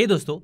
हे दोस्तों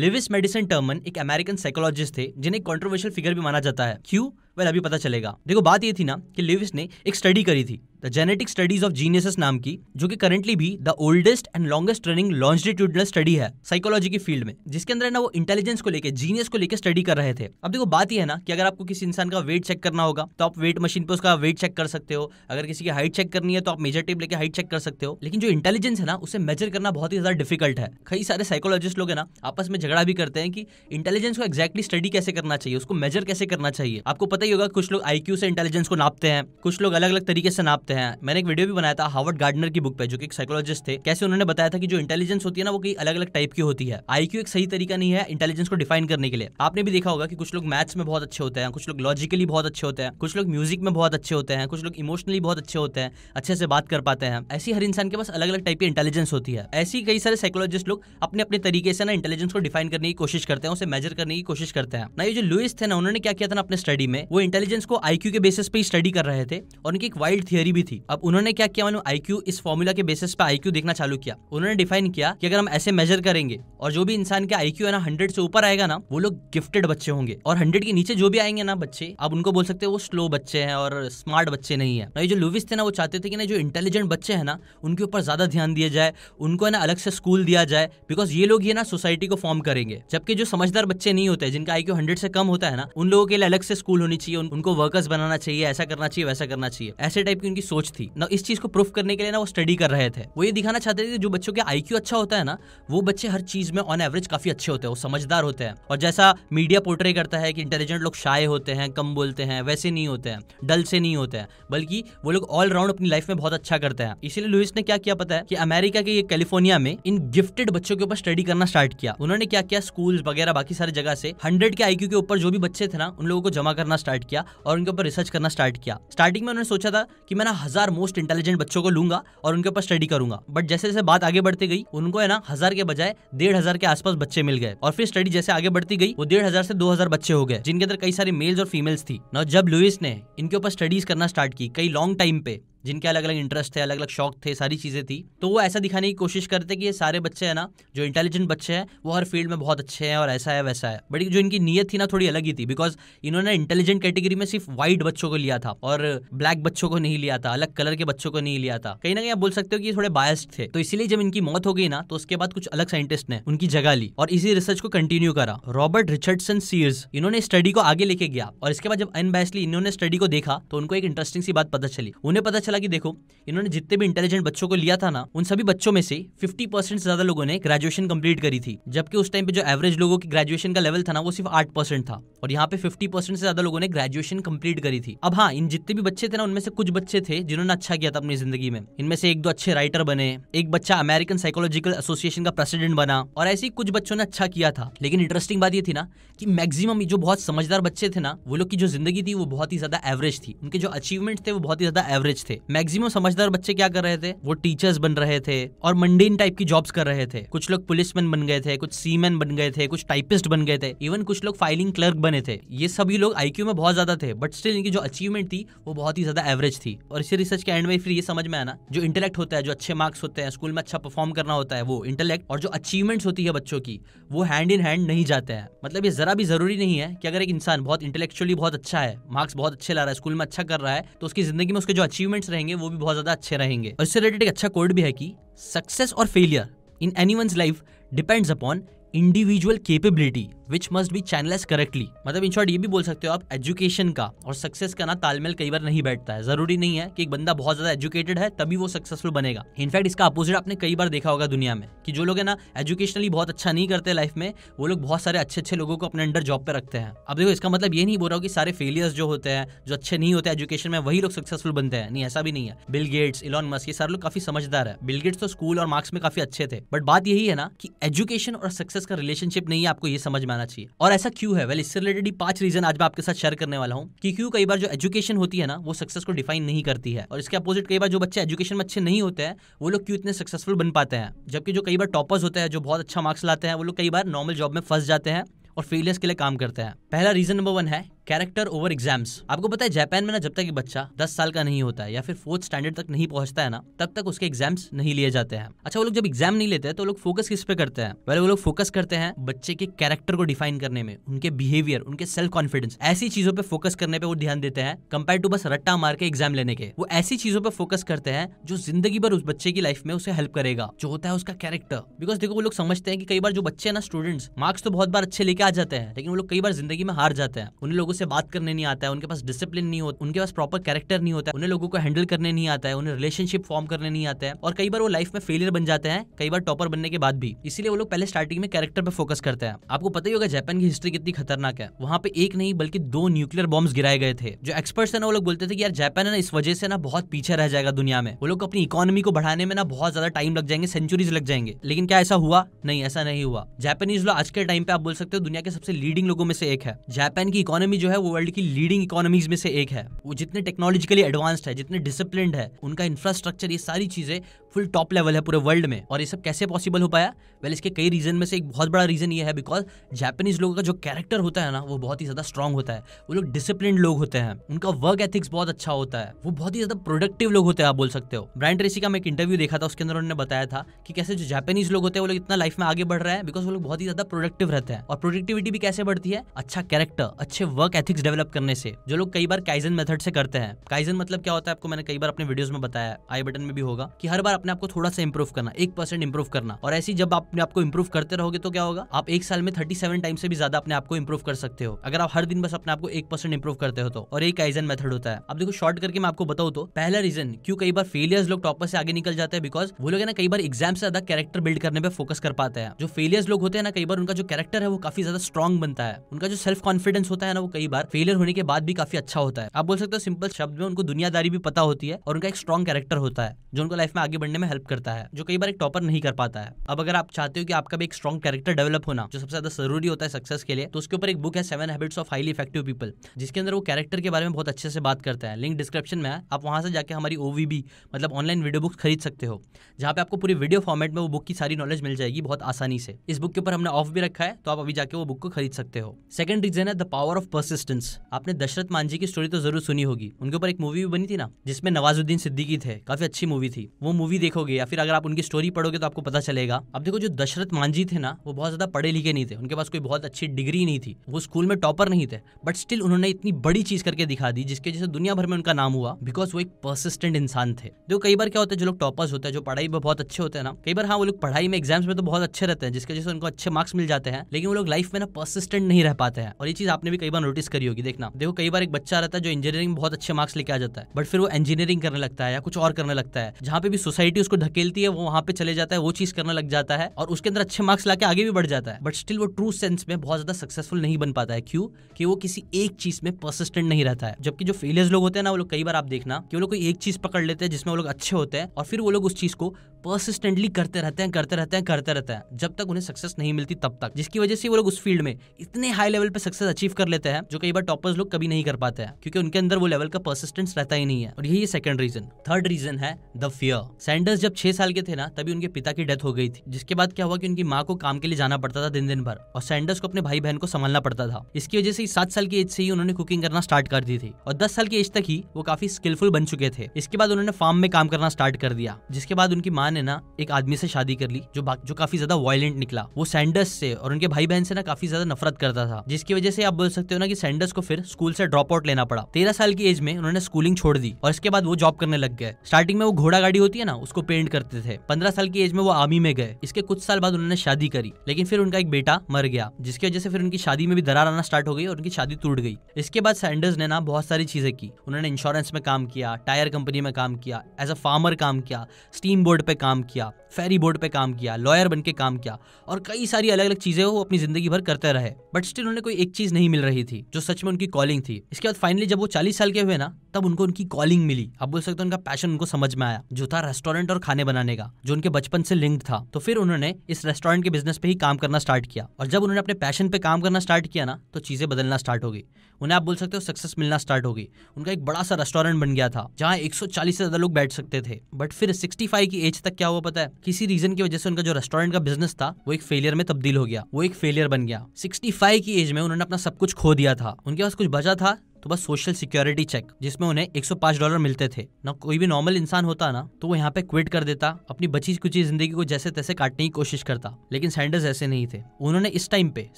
Lewis Madison Terman एक American psychologist थे जिन्हें कॉन्ट्रोवर्शियल फिगर भी माना जाता है क्यों वेल अभी पता चलेगा देखो बात ये थी ना कि लिविस ने एक स्टडी करी थी the genetic studies of geniuses नाम की जो कि करंटली भी the oldest and longest running longitudinal study है साइकोलॉजी की फील्ड में जिसके अंदर ना वो इंटेलिजेंस को लेकर जीनियस को लेकर स्टडी कर रहे थे अब देखो बात यह है ना कि अगर आपको किसी इंसान का वेट चेक करना होगा तो आप वेट मशीन पर उसका वेट चेक कर सकते हो अगर किसी की हाइट चेक करनी है तो आप मेजर टेप लेकर हाइट चेक कर सकते हो लेकिन जो इंटेलिजेंस है ना उसे मेजर करना बहुत ही ज्यादा डिफिकल्ट है कई सारे साइकोलॉजिस्ट लोग है ना आपस में झगड़ा भी करते हैं कि इंटेलिजेंस को एक्जैक्टली स्टडी कैसे करना चाहिए उसको मेजर कैसे करना चाहिए आपको पता ही होगा कुछ लोग आईक्यू से इंटेलिजेंस को नापते हैं कुछ लोग अलग अलग तरीके से नापते हैं मैंने एक वीडियो भी बनाया था हार्वर्ड गार्डनर की बुक पे जो कि एक साइकोलॉजिस्ट थे कैसे उन्होंने बताया था कि जो इंटेलिजेंस होती है ना वो कई अलग अलग टाइप की होती है आईक्यू एक सही तरीका नहीं है इंटेलिजेंस को डिफाइन करने के लिए आपने भी देखा होगा कि कुछ लोग मैथ्स में बहुत अच्छे होते हैं कुछ लोग लॉजिकली बहुत अच्छे होते हैं कुछ लोग म्यूजिक में बहुत अच्छे होते हैं कुछ लोग इमोशनली बहुत अच्छे होते हैं अच्छे से बात कर पाते हैं ऐसी हर इंसान के पास अलग अलग टाइप की इंटेलिजेंस होती है ऐसी कई सारे साइकोलॉजिस्ट लोग अपने अपने तरीके से ना इंटेलिजेंस को डिफाइन करने की कोशिश करते हैं उसे मेजर करने की कोशिश करते हैं ना ये जो लुइस थे ना उन्होंने क्या किया था ना अपने स्टडी में वो इंटेलिजेंस को आईक्यू के बेसिस पे स्टडी कर रहे थे और उनकी एक वाइल्ड थियरी भी थी अब उन्होंने क्या किया मानो आईक्यू इस फॉर्मूला के बेसिस पे आईक्यू देखना चालू किया उन्होंने डिफाइन किया कि अगर हम ऐसे मेजर करेंगे और जो भी इंसान का आईक्यू है ना हंड्रेड से ऊपर आएगा ना वो लोग गिफ्टेड बच्चे होंगे और हंड्रेड के नीचे जो भी आएंगे ना बच्चे आप उनको बोल सकते वो स्लो बच्चे हैं और स्मार्ट बच्चे नहीं है ना जो लुविस थे ना वो चाहते थे कि ना जो इंटेलिजेंट बच्चे हैं ना उनके ऊपर ज्यादा ध्यान दिया जाए उनको है ना अलग से स्कूल दिया जाए बिकॉज ये लोग ये ना सोसाइटी को फॉर्म करेंगे जबकि जो समझदार बच्चे नहीं होते जिनका आईक्यू हंड्रेड से कम होता है ना उन लोगों के लिए अलग से स्कूल होनी चाहिए चाहिए उन, उनको वर्कर्स बनाना चाहिए ऐसा करना चाहिए वैसा करना चाहिए ऐसे टाइप की उनकी सोच थी ना इस चीज को प्रूफ करने के लिए ना वो स्टडी कर रहे थे वो ये दिखाना चाहते थे जो बच्चों के आई अच्छा होता है ना वो बच्चे हर चीज में ऑन एवरेज काफी अच्छे होते हैं वो समझदार होते हैं और जैसा मीडिया पोर्ट्रे करता है कि इंटेलिजेंट लोग शाये होते हैं कम बोलते हैं वैसे नहीं होते हैं डल से नहीं होते हैं बल्कि वो लोग ऑलराउंड अपनी लाइफ में बहुत अच्छा करते हैं इसीलिए लुइस ने क्या किया पता है कि अमेरिका के ये कैलिफोर्निया में इन गिफ्टेड बच्चों के ऊपर स्टडी करना स्टार्ट किया उन्होंने क्या किया स्कूल वगैरह बाकी सारी जगह से हंड्रेड के आईक्यू के ऊपर जो भी बच्चे थे ना उन लोगों को जमा करना स्टार्ट स्टार्ट किया और उनके ऊपर रिसर्च करना स्टार्ट किया स्टार्टिंग में उन्होंने सोचा था कि मैं ना हजार मोस्ट इंटेलिजेंट बच्चों को लूंगा और उनके ऊपर स्टडी करूंगा बट जैसे जैसे बात आगे बढ़ती गई उनको है ना हजार के बजाय डेढ़ हजार के आसपास बच्चे मिल गए और फिर स्टडी जैसे आगे बढ़ती गई वो डेढ़ हजार से दो हजार बच्चे हो गए जिनके अंदर कई सारी मेल्स और फीमेल्स थी जब लुइस ने इनके ऊपर स्टडीज करना स्टार्ट की कई लॉन्ग टाइम पे जिनके अलग अलग इंटरेस्ट थे अलग अलग शौक थे सारी चीज़ें थी तो वो ऐसा दिखाने की कोशिश करते कि ये सारे बच्चे हैं ना जो इंटेलिजेंट बच्चे हैं वो हर फील्ड में बहुत अच्छे हैं और ऐसा है वैसा है बट जो इनकी नीयत थी ना थोड़ी अलग ही थी बिकॉज इन्होंने इंटेलिजेंट कैटेगरी में सिर्फ वाइट बच्चों को लिया था और ब्लैक बच्चों को नहीं लिया था अलग कलर के बच्चों को नहीं लिया था कहीं ना कहीं आप बोल सकते हो कि थोड़े बायस्ड थे तो इसीलिए जब इनकी मौत हो गई ना तो उसके बाद कुछ अलग साइंटिस्ट ने उनकी जगह ली और इसी रिसर्च को कंटिन्यू करा रॉबर्ट रिचर्डसन सीयर्स इन्होंने स्टडी को आगे लेके गया और इसके बाद जब अनबायसली इन्होंने स्टडी को देखा तो उनको एक इंटरेस्टिंग सी बात पता चली उन्हें पता चला हालांकि देखो इन्होंने जितने भी इंटेलिजेंट बच्चों को लिया था ना उन सभी बच्चों में से 50 परसेंट से ज्यादा लोगों ने ग्रेजुएशन कंप्लीट करी थी जबकि उस टाइम पे जो एवरेज लोगों की ग्रेजुएशन का लेवल था ना वो सिर्फ आठ परसेंट था और यहाँ पे फिफ्टी परसेंट से ज्यादा लोगों ने ग्रेजुएशन कंप्लीट करी थी अब हाँ इन जितने भी बच्चे थे ना उनमें से कुछ बच्चे थे जिन्होंने अच्छा किया था अपनी जिंदगी में इनमें से एक दो अच्छे राइटर बने एक बच्चा अमेरिकन साइकोलॉजिकल एसोसिएशन का प्रेसिडेंट बना और ऐसे ही कुछ बच्चों ने अच्छा किया था लेकिन इंटरेस्टिंग बात ये थी ना कि मैक्सिमम जो बहुत समझदार बच्चे थे ना वो लोग की जो जिंदगी थी वो बहुत ही ज्यादा एवरेज थी उनके जो अचीवमेंट थे वो बहुत ही ज्यादा एवरेज थे मैक्सिमम समझदार बच्चे क्या कर रहे थे वो टीचर्स बन रहे थे और मंडीन टाइप की जॉब्स कर रहे थे कुछ लोग पुलिसमैन बन गए थे कुछ सीमैन बन गए थे कुछ टाइपिस्ट बन गए थे इवन कुछ लोग फाइलिंग क्लर्क बने थे ये सभी लोग आई में बहुत ज्यादा थे बट स्टिल इनकी जो अचीवमेंट थी वो बहुत ही ज्यादा एवरेज थी और इसी रिसर्च के एंड में फिर ये समझ में आना जो इंटेलेक्ट होता है जो अच्छे मार्क्स होते हैं स्कूल में अच्छा परफॉर्म करना होता है वो इंटेलेक्ट और जो अचीवमेंट्स होती है बच्चों की वो हैंड इन हैंड नहीं जाते हैं मतलब ये जरा भी जरूरी नहीं है कि अगर एक इंसान बहुत इंटेलेक्चुअली बहुत अच्छा है मार्क्स बहुत अच्छे ला रहा है स्कूल में अच्छा कर रहा है तो उसकी जिंदगी में उसके जो अचीवमेंट पॉइंट्स रहेंगे वो भी बहुत ज़्यादा अच्छे रहेंगे और इससे रिलेटेड एक अच्छा कोड भी है कि सक्सेस और failure in any life depends upon individual capability which must be channelise correctly मतलब इन शॉर्ट ये भी बोल सकते हो आप एजुकेशन का और सक्सेस का ना तालमेल कई बार नहीं बैठता है जरूरी नहीं है कि एक बंदा बहुत ज्यादा एजुकेटेड है तभी वो सक्सेसफुल बनेगा इनफैक्ट इसका अपोजिट आपने कई बार देखा होगा दुनिया में कि जो लोग है ना एजुकेशनली बहुत अच्छा नहीं करते लाइफ में वो लोग बहुत सारे अच्छे अच्छे लोगों को अपने अंडर जॉब पे रखते हैं अब देखो इसका मतलब ये नहीं बोल रहा हूँ कि सारे फेलियर्स जो होते हैं जो अच्छे नहीं होते एजुकेशन में वही लोग सक्सेसफुल बनते हैं नहीं ऐसा भी नहीं है बिल गेट्स इलॉन मस्क ये सारे लोग काफी समझदार है बिल गेट्स तो स्कूल और मार्क्स में काफी अच्छे थे बट बात यही है ना कि एजुकेशन और सक्सेस का रिलेशनशिप नहीं है आपको ये समझ में बनाना चाहिए और ऐसा क्यों है वेल इससे रिलेटेड ही पांच रीजन आज मैं आपके साथ शेयर करने वाला हूँ कि क्यों कई बार जो एजुकेशन होती है ना वो सक्सेस को डिफाइन नहीं करती है और इसके अपोजिट कई बार जो बच्चे एजुकेशन में अच्छे नहीं होते हैं वो लोग क्यों इतने सक्सेसफुल बन पाते हैं जबकि जो कई बार टॉपर्स होते हैं जो बहुत अच्छा मार्क्स लाते हैं वो लोग कई बार नॉर्मल जॉब में फंस जाते हैं और फेलियर्स के लिए काम करते हैं पहला रीजन नंबर वन है कैरेक्टर ओवर एग्जाम्स आपको पता है जापान में ना जब तक बच्चा दस साल का नहीं होता है या फिर फोर्थ स्टैंडर्ड तक नहीं पहुंचता है ना तब तक उसके एग्जाम्स नहीं लिए जाते हैं अच्छा वो लोग जब एग्जाम नहीं लेते हैं तो लोग फोकस किस पे करते हैं पहले वो लोग फोकस करते हैं बच्चे के कैरेक्टर को डिफाइन करने में उनके बिहेवियर उनके सेल्फ कॉन्फिडेंस ऐसी चीजों पर फोकस करने पर वो ध्यान देते हैं कंपेयर टू बस रट्टा मार के एग्जाम लेने के वो ऐसी चीजों पर फोकस करते हैं जो जिंदगी भर उस बच्चे की लाइफ में उसे हेल्प करेगा जो होता है उसका कैरेक्टर बिकॉज देखो वो लोग समझते हैं कि कई बार जो बच्चे हैं ना स्टूडेंट्स मार्क्स तो बहुत बार अच्छे लेके आ जाते हैं लेकिन वो लोग कई बार जिंदगी में हार जाते हैं उन लोगों लोगों से बात करने नहीं आता है उनके पास डिसिप्लिन नहीं होता उनके पास प्रॉपर कैरेक्टर नहीं होता है उन्हें लोगों को हैंडल करने नहीं आता है उन्हें रिलेशनशिप फॉर्म करने नहीं आता है और कई बार वो लाइफ में फेलियर बन जाते हैं कई बार टॉपर बनने के बाद भी इसलिए वो लोग पहले स्टार्टिंग में कैरेक्टर पर फोकस करते हैं आपको पता ही होगा जापान की हिस्ट्री कितनी खतरनाक है वहाँ पे एक नहीं बल्कि दो न्यूक्लियर बॉम्ब गिराए गए थे जो एक्सपर्ट्स है ना वो लोग बोलते थे कि यार जापान है ना इस वजह से ना बहुत पीछे रह जाएगा दुनिया में वो लोग अपनी इकोनॉमी को बढ़ाने में ना बहुत ज्यादा टाइम लग जाएंगे सेंचुरीज लग जाएंगे लेकिन क्या ऐसा हुआ नहीं ऐसा नहीं हुआ जापानीज लोग आज के टाइम पे आप बोल सकते हो दुनिया के सबसे लीडिंग लोगों में से एक है जापान की इकोनॉमी जो जो है वो वर्ल्ड की लीडिंग इकोनॉमीज में से एक है वो जितने टेक्नोलॉजिकली एडवांस्ड है जितने डिसिप्लिन है उनका इंफ्रास्ट्रक्चर ये सारी चीजें फुल टॉप लेवल है पूरे वर्ल्ड में और ये सब कैसे पॉसिबल हो पाया वेल well, इसके कई रीजन में से एक बहुत बड़ा रीजन ये है बिकॉज जापानीज लोगों का जो कैरेक्टर होता है ना वो बहुत ही ज्यादा स्ट्रॉन्ग होता है वो लोग डिसिप्लिन लोग होते हैं उनका वर्क एथिक्स बहुत अच्छा होता है वो बहुत ही ज्यादा प्रोडक्टिव लोग होते हैं आप बोल सकते हो ब्रांड रेसी का मैं एक इंटरव्यू देखा था उसके अंदर उन्होंने बताया था कि कैसे जो जापानीज लोग होते हैं वो लोग इतना लाइफ में आगे बढ़ रहे हैं बिकॉज वो लोग बहुत ही ज्यादा प्रोडक्टिव रहते हैं और प्रोडक्टिविटी भी कैसे बढ़ती है अच्छा कैरेक्टर अच्छे वर्क एथिक्स डेवलप करने से जो लोग कई बार काइजन मेथड से करते हैं काइजन मतलब क्या होता है आपको मैंने कई बार अपने वीडियोस में बताया आई बटन में भी होगा कि हर बार अपने आपको थोड़ा सा इंप्रूव करना एक परसेंट इंप्रूव करना और ऐसी जब आप अपने आपको इंप्रूव करते रहोगे तो क्या होगा आप एक साल में थर्टी सेवन टाइम से भी ज्यादा अपने आपको इंप्रूव कर सकते हो अगर आप हर दिन बस अपने आपको एक परसेंट इंप्रूव करते हो तो और एक आइजन मेथड होता है अब देखो शॉर्ट करके मैं आपको बताऊ तो पहला रीजन क्यों कई बार फेलियर्स लोग टॉपर से आगे निकल जाते हैं बिकॉज वो लोग है ना कई बार एग्जाम से ज्यादा कैरेक्टर बिल्ड करने पर फोकस कर पाते हैं जो फेलियर्स लोग होते हैं ना कई बार उनका जो कैरेक्टर है वो काफी ज्यादा स्ट्रॉन्ग बनता है उनका जो सेल्फ कॉन्फिडेंस होता है ना वो कई बार फेलियर होने के बाद भी काफी अच्छा होता है आप बोल सकते हो सिंपल शब्द में उनको दुनियादारी भी पता होती है और उनका एक स्ट्रॉन्ग कैरेक्टर होता है जो उनको लाइफ में आगे बढ़ने करने में हेल्प करता है जो कई बार एक टॉपर नहीं कर पाता है अब अगर आप चाहते हो कि आपका भी एक स्ट्रॉन्ग कैरेक्टर डेवलप होना जो सबसे ज्यादा जरूरी होता है सक्सेस के लिए तो उसके ऊपर एक बुक है seven habits of highly effective people जिसके अंदर वो कैरेक्टर के बारे में बहुत अच्छे से बात करता है लिंक डिस्क्रिप्शन में है आप वहां से जाकर हमारी ओवीबी मतलब ऑनलाइन वीडियो बुक्स खरीद सकते हो जहां पे आपको पूरी वीडियो फॉर्मेट में वो बुक की सारी नॉलेज मिल जाएगी बहुत आसानी से इस बुक के ऊपर हमने ऑफ भी रखा है तो आप अभी जाके वो बुक को खरीद सकते हो सेकंड रीजन है द पावर ऑफ परसिस्टेंस आपने दशरथ मांझी की स्टोरी तो जरूर सुनी होगी उनके ऊपर एक मूवी भी बनी थी ना जिसमें नवाजुद्दीन सिद्दीकी थे काफी अच्छी मूवी थी वो मूवी मूवी देखोगे या फिर अगर आप उनकी स्टोरी पढ़ोगे तो आपको पता चलेगा अब देखो जो दशरथ मांझी थे ना वो बहुत ज्यादा पढ़े लिखे नहीं थे उनके पास कोई बहुत अच्छी डिग्री नहीं थी वो स्कूल में टॉपर नहीं थे बट स्टिल उन्होंने इतनी बड़ी चीज करके दिखा दी जिसके वजह से दुनिया भर में उनका नाम हुआ बिकॉज वो एक परसिस्टेंट इंसान थे देखो कई बार क्या होता है जो लोग टॉपर्स होते हैं जो पढ़ाई में बहुत अच्छे होते हैं ना कई बार हाँ वो लोग पढ़ाई में एग्जाम्स में तो बहुत अच्छे रहते हैं जिसके वजह से उनको अच्छे मार्क्स मिल जाते हैं लेकिन वो लोग लाइफ में ना परसिस्टेंट नहीं रह पाते हैं और ये चीज आपने भी कई बार नोटिस करी होगी देखना देखो कई बार एक बच्चा रहता है जो इंजीनियरिंग में बहुत अच्छे मार्क्स लेके आ जाता है बट फिर वो इंजीनियरिंग करने लगता है या कुछ और करने लगता है जहाँ पे भी सोसाइटी सोसाइटी उसको धकेलती है वो वहां पे चले जाता है वो चीज करने लग जाता है और उसके अंदर अच्छे मार्क्स लाके आगे भी बढ़ जाता है बट स्टिल वो ट्रू सेंस में बहुत ज्यादा सक्सेसफुल नहीं बन पाता है क्यों कि वो किसी एक चीज में परसिस्टेंट नहीं रहता है जबकि जो फेलियर्स लोग होते हैं ना वो लोग कई बार आप देखना कि वो लोग कोई एक चीज पकड़ लेते हैं जिसमें वो लोग अच्छे होते हैं और फिर वो लोग उस चीज को परसिस्टेंटली करते रहते हैं करते रहते हैं करते रहते हैं जब तक उन्हें सक्सेस नहीं मिलती तब तक जिसकी वजह से वो लोग उस फील्ड में इतने हाई लेवल पे सक्सेस अचीव कर लेते हैं जो कई बार टॉपर्स लोग कभी नहीं कर पाते हैं क्योंकि उनके अंदर वो लेवल का परसिस्टेंस रहता ही नहीं है और यही सेकंड रीजन थर्ड रीजन है द फियर सैंडर्स जब छह साल के थे ना तभी उनके पिता की डेथ हो गई थी जिसके बाद क्या हुआ कि उनकी माँ को काम के लिए जाना पड़ता था दिन दिन भर और सैंडर्स को अपने भाई बहन को संभालना पड़ता था इसकी वजह से सात साल की एज से ही उन्होंने कुकिंग करना स्टार्ट कर दी थी और दस साल की एज तक ही वो काफी स्किलफुल बन चुके थे इसके बाद उन्होंने फार्म में काम करना स्टार्ट कर दिया जिसके बाद उनकी माँ ने ना एक आदमी से शादी कर ली जो जो काफी ज्यादा वायलेंट निकला वो सैंडर्स से और उनके भाई बहन से ना काफी ज्यादा नफरत करता था जिसकी वजह से आप बोल सकते हो ना कि सैंडर्स को फिर स्कूल से ड्रॉप आउट लेना पड़ा तेरह साल की एज में उन्होंने स्कूलिंग छोड़ दी और इसके बाद वो जॉब करने लग गए स्टार्टिंग में वो घोड़ा गाड़ी होती है ना उसको पेंट करते थे पंद्रह साल की एज में वो आर्मी में गए इसके कुछ साल बाद उन्होंने शादी करी लेकिन फिर उनका एक बेटा मर गया जिसकी वजह से फिर उनकी शादी में भी दरार आना स्टार्ट हो गई और उनकी शादी टूट गई इसके बाद सैंडर्स ने ना बहुत सारी चीजें की उन्होंने इंश्योरेंस में काम किया टायर कंपनी में काम किया एज अ फार्मर काम किया स्टीम बोर्ड पे काम काम किया फेरी बोर्ड पे काम किया लॉयर बन के काम किया और कई सारी अलग अलग चीज़ें वो अपनी ज़िंदगी भर करते रहे बट स्टिल उन्हें कोई एक चीज़ नहीं मिल रही थी जो सच में उनकी कॉलिंग थी इसके बाद फाइनली जब वो चालीस साल के हुए ना तब उनको उनकी कॉलिंग मिली अब बोल सकते उनका पैशन उनको समझ में आया जो था रेस्टोरेंट और खाने बनाने का जो उनके बचपन से लिंक्ड था तो फिर उन्होंने इस रेस्टोरेंट के बिजनेस पे ही काम करना स्टार्ट किया और जब उन्होंने अपने पैशन पे काम करना स्टार्ट किया ना तो चीज़ें बदलना स्टार्ट होगी उन्हें आप बोल सकते हो सक्सेस मिलना स्टार्ट होगी उनका एक बड़ा सा रेस्टोरेंट बन गया था जहाँ एक से ज़्यादा लोग बैठ सकते थे बट फिर सिक्सटी की एज तक क्या हुआ पता है किसी रीजन की वजह से उनका जो रेस्टोरेंट का बिजनेस था वो एक फेलियर में तब्दील हो गया वो एक फेलियर बन गया 65 की एज में उन्होंने अपना सब कुछ खो दिया था उनके पास कुछ बचा था तो बस सोशल सिक्योरिटी चेक जिसमें उन्हें 105 डॉलर मिलते थे ना कोई भी नॉर्मल इंसान होता ना तो वो यहाँ पे क्विट कर देता अपनी बची कुची जिंदगी को जैसे तैसे काटने की कोशिश करता लेकिन सैंडर्स ऐसे नहीं थे उन्होंने इस टाइम पे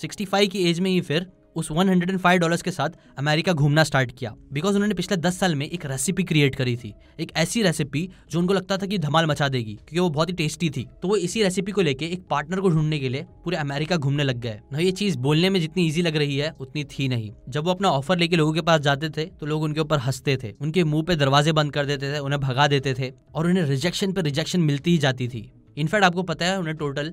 65 की एज में ही फिर उस 105 डॉलर्स के साथ अमेरिका घूमना स्टार्ट किया बिकॉज उन्होंने पिछले 10 साल में एक रेसिपी क्रिएट करी थी एक ऐसी रेसिपी जो उनको लगता था कि धमाल मचा देगी क्योंकि वो बहुत ही टेस्टी थी तो वो इसी रेसिपी को लेकर एक पार्टनर को ढूंढने के लिए पूरे अमेरिका घूमने लग गए ना ये चीज बोलने में जितनी ईजी लग रही है उतनी थी नहीं जब वो अपना ऑफर लेके लोगों के पास जाते थे तो लोग उनके ऊपर हंसते थे उनके मुंह पे दरवाजे बंद कर देते थे उन्हें भगा देते थे और उन्हें रिजेक्शन पर रिजेक्शन मिलती ही जाती थी इनफैक्ट आपको पता है उन्हें टोटल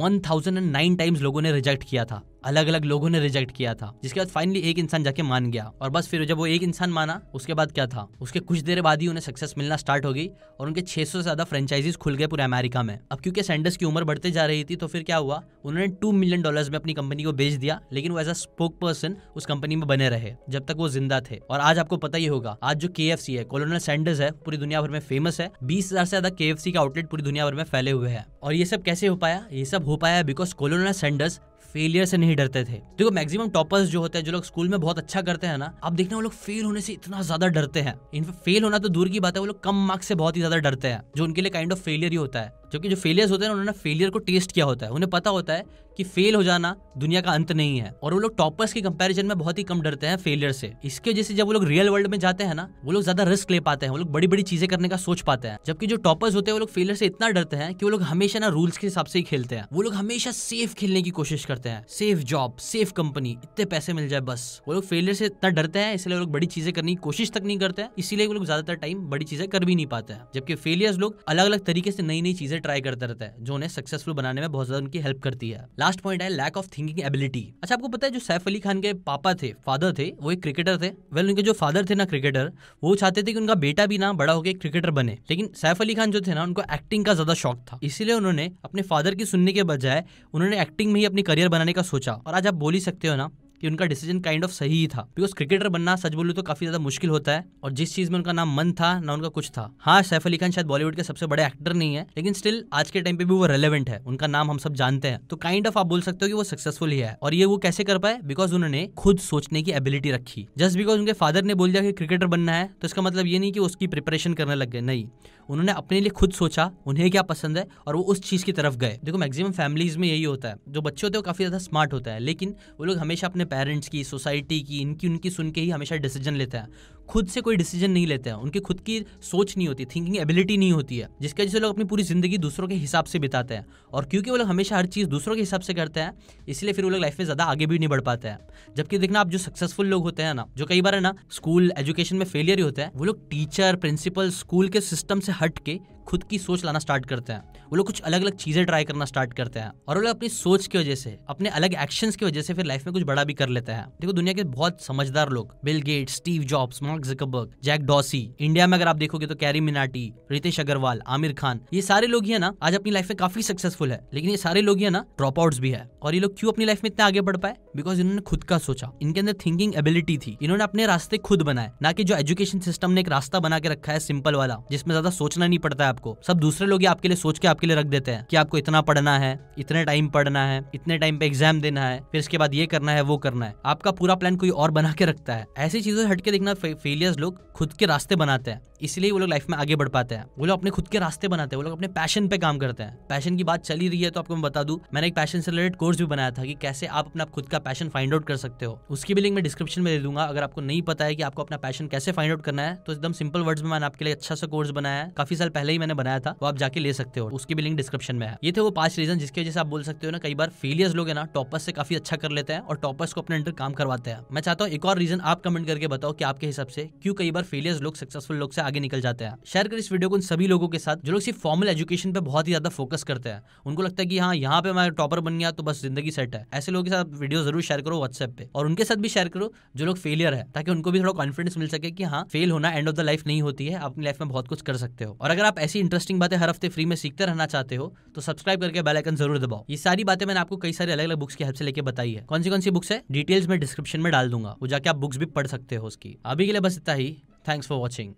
1009 टाइम्स लोगों ने रिजेक्ट किया था अलग अलग लोगों ने रिजेक्ट किया था जिसके बाद फाइनली एक इंसान जाके मान गया और बस फिर जब वो एक इंसान माना उसके बाद क्या था उसके कुछ देर बाद ही उन्हें सक्सेस मिलना स्टार्ट हो गई और उनके छह से ज्यादा फ्रेंचाइजीज खुल गए पूरे अमेरिका में अब क्योंकि सैंडर्स की उम्र बढ़ते जा रही थी तो फिर क्या हुआ उन्होंने टू मिलियन डॉलर में अपनी कंपनी को बेच दिया लेकिन वो एज अ स्पोक पर्सन उस कंपनी में बने रहे जब तक वो जिंदा थे और आज आपको पता ही होगा आज जो के है कोलोनल सैंडर्स है पूरी दुनिया भर में फेमस है बीस हजार से ज्यादा के का आउटलेट पूरी दुनिया भर में फैले हुए हैं और ये सब कैसे हो पाया ये सब हो पाया बिकॉज कोलोनल सैंडर्स फेलियर से नहीं डरते थे देखो मैक्सिमम टॉपर्स जो होते हैं जो लोग स्कूल में बहुत अच्छा करते हैं ना आप देखना वो लोग फेल होने से इतना ज्यादा डरते हैं इनफेक्ट फेल होना तो दूर की बात है वो लोग कम मार्क्स से बहुत ही ज्यादा डरते हैं जो उनके लिए काइंड ऑफ फेलियर ही होता है जबकि जो फेलियर्स होते हैं उन्होंने फेलियर को टेस्ट किया होता है उन्हें पता होता है कि फेल हो जाना दुनिया का अंत नहीं है और वो लोग टॉपर्स के कंपैरिजन में बहुत ही कम डरते हैं फेलियर से इसके वजह से जब वो लोग रियल वर्ल्ड में जाते हैं ना वो लोग ज्यादा रिस्क ले पाते हैं वो लोग बड़ी बड़ी चीजें करने का सोच पाते हैं जबकि जो टॉपर्स होते हैं वो लोग फेलियर से इतना डरते हैं कि वो लोग हमेशा ना रूल्स के हिसाब से ही खेलते हैं वो लोग हमेशा सेफ खेलने की कोशिश करते हैं सेफ जॉब सेफ कंपनी इतने पैसे मिल जाए बस वो लोग फेलियर से इतना डरते हैं इसलिए वो लोग बड़ी चीजें करने की कोशिश तक नहीं करते हैं इसीलिए वो लोग ज्यादातर टाइम बड़ी चीजें कर भी नहीं पाते हैं जबकि फेलियर्स लोग अलग अलग तरीके से नई नई चीजें ट्राई करते रहते हैं जो उन्हें सक्सेसफुल बनाने में बहुत ज्यादा उनकी हेल्प करती है लास्ट पॉइंट है लैक ऑफ थिंकिंग एबिलिटी अच्छा आपको पता है जो सैफ अली खान के पापा थे फादर थे वो एक क्रिकेटर थे वेल उनके जो फादर थे ना क्रिकेटर वो चाहते थे कि उनका बेटा भी ना बड़ा होकर क्रिकेटर बने लेकिन सैफ अली खान जो थे ना उनको एक्टिंग का ज्यादा शौक था इसीलिए उन्होंने अपने फादर की सुनने के बजाय उन्होंने एक्टिंग में ही अपनी करियर बनाने का सोचा और आज आप बोल ही सकते हो ना कि उनका डिसीजन काइंड ऑफ सही ही था बिकॉज क्रिकेटर बनना सच बोलू तो काफी ज्यादा मुश्किल होता है और जिस चीज में उनका नाम मन था ना उनका कुछ था हाँ सैफ अली खान शायद बॉलीवुड के सबसे बड़े एक्टर नहीं है लेकिन स्टिल आज के टाइम पे भी वो रेलिवेंट है उनका नाम हम सब जानते हैं तो काइंड ऑफ आप बोल सकते हो कि वो सक्सेसफुल ही है और ये वो कैसे कर पाए बिकॉज उन्होंने खुद सोचने की एबिलिटी रखी जस्ट बिकॉज उनके फादर ने बोल दिया कि क्रिकेटर बनना है तो इसका मतलब ये नहीं कि उसकी प्रिपरेशन करने लग गए नहीं उन्होंने अपने लिए खुद सोचा उन्हें क्या पसंद है और वो उस चीज की तरफ गए देखो मैक्सिमम फैमिलीज में यही होता है जो बच्चे होते हैं वो काफी ज्यादा स्मार्ट होता है लेकिन वो लोग हमेशा अपने पेरेंट्स की सोसाइटी की इनकी उनकी सुन के ही हमेशा डिसीजन लेता है खुद से कोई डिसीजन नहीं लेते हैं उनकी खुद की सोच नहीं होती थिंकिंग एबिलिटी नहीं होती है जिसके वजह से लोग अपनी पूरी जिंदगी दूसरों के हिसाब से बिताते हैं और क्योंकि वो लोग हमेशा हर चीज़ दूसरों के हिसाब से करते हैं इसलिए फिर वो लोग लाइफ में ज़्यादा आगे भी नहीं बढ़ पाते हैं जबकि देखना आप जो सक्सेसफुल लोग होते हैं ना जो कई बार है ना स्कूल एजुकेशन में फेलियर ही होते हैं वो लोग टीचर प्रिंसिपल स्कूल के सिस्टम से हट के खुद की सोच लाना स्टार्ट करते हैं वो लोग कुछ अलग अलग चीज़ें ट्राई करना स्टार्ट करते हैं और वो लोग अपनी सोच की वजह से अपने अलग एक्शंस की वजह से फिर लाइफ में कुछ बड़ा भी कर लेते हैं देखो दुनिया के बहुत समझदार लोग Bill Gates Steve Jobs Mark Zuckerberg Jack Dorsey India में अगर आप देखोगे तो कैरी मिनाटी रितेश अग्रवाल आमिर खान ये सारे लोग ही है ना आज अपनी लाइफ में काफी सक्सेसफुल है लेकिन ये सारे लोग ही है ना ड्रॉप आउट भी है और ये लोग क्यों अपनी लाइफ में इतने आगे बढ़ पाए बिकॉज इन्होंने खुद का सोचा इनके अंदर थिंकिंग एबिलिटी थी इन्होंने अपने रास्ते खुद बनाए ना कि जो एजुकेशन सिस्टम ने एक रास्ता बना के रखा है सिंपल वाला जिसमें ज्यादा सोचना नहीं पड़ता है आपको सब दूसरे लोग आपके लिए सोच के आपके लिए रख देते हैं कि आपको इतना पढ़ना है इतने टाइम पढ़ना है इतने टाइम पे एग्जाम देना है फिर इसके बाद ये करना है वो करना है आपका पूरा प्लान कोई और बना के रखता है ऐसी चीजों से हटके देखना फेलियर्स लोग खुद के रास्ते बनाते हैं इसलिए वो लोग लाइफ में आगे बढ़ पाते हैं वो लोग अपने खुद के रास्ते बनाते हैं वो लोग अपने पैशन पे काम करते हैं पैशन की बात चली रही है तो आपको मैं बता दूं मैंने एक पैशन से रिलेटेड कोर्स भी बनाया था कि कैसे आप अपना खुद का पैशन फाइंड आउट कर सकते हो उसकी भी लिंक मैं डिस्क्रिप्शन में दे दूंगा अगर आपको नहीं पता है कि आपको अपना पैशन कैसे फाइंड आउट करना है तो एकदम सिंपल वर्ड्स में मैंने आपके लिए अच्छा सा कोर्स बनाया है काफी साल पहले ही मैंने बनाया था वो आप जाके ले सकते हो उसकी भी लिंक डिस्क्रिप्शन में है ये थे वो पांच रीजन जिसकी वजह से आप बोल सकते हो ना कई बार फेलियर्स लोग है ना टॉपर्स से काफी अच्छा कर लेते हैं और टॉपर्स को अपने अंडर काम करवाते हैं मैं चाहता हूँ एक और रीजन आप कमेंट करके बताओ कि आपके हिसाब से क्यों कई बार फेलियर्स लोग सक्सेसफुल लोग से आगे निकल जाते हैं शेयर कर इस वीडियो को उन सभी लोगों के साथ जो लोग सिर्फ फॉर्मल एजुकेशन पे बहुत ही ज्यादा फोकस करते हैं उनको लगता है कि हाँ यहाँ पे मैं टॉपर बन गया तो बस जिंदगी सेट है ऐसे लोगों के साथ वीडियो जरूर शेयर करो व्हाट्सएप पे और उनके साथ भी शेयर करो जो लोग फेलियर है ताकि उनको भी थोड़ा कॉन्फिडेंस मिल सके कि हाँ फेल होना एंड ऑफ द लाइफ नहीं होती है अपनी लाइफ में बहुत कुछ कर सकते हो और अगर आप ऐसी इंटरेस्टिंग बातें हर हफ्ते फ्री में सीखते रहना चाहते हो तो सब्सक्राइब करके बेलाइकन जरूर दबाओ ये सारी बातें मैंने आपको कई सारी अलग अलग बुक्स की हेल्प से लेकर बताई है कौन सी कौन सी बुक्स है डिटेल्स में डिस्क्रिप्शन में डाल दूंगा वो जाके आप बुक्स भी पढ़ सकते हो उसकी अभी के लिए बस इतना ही थैंक्स फॉर वॉचिंग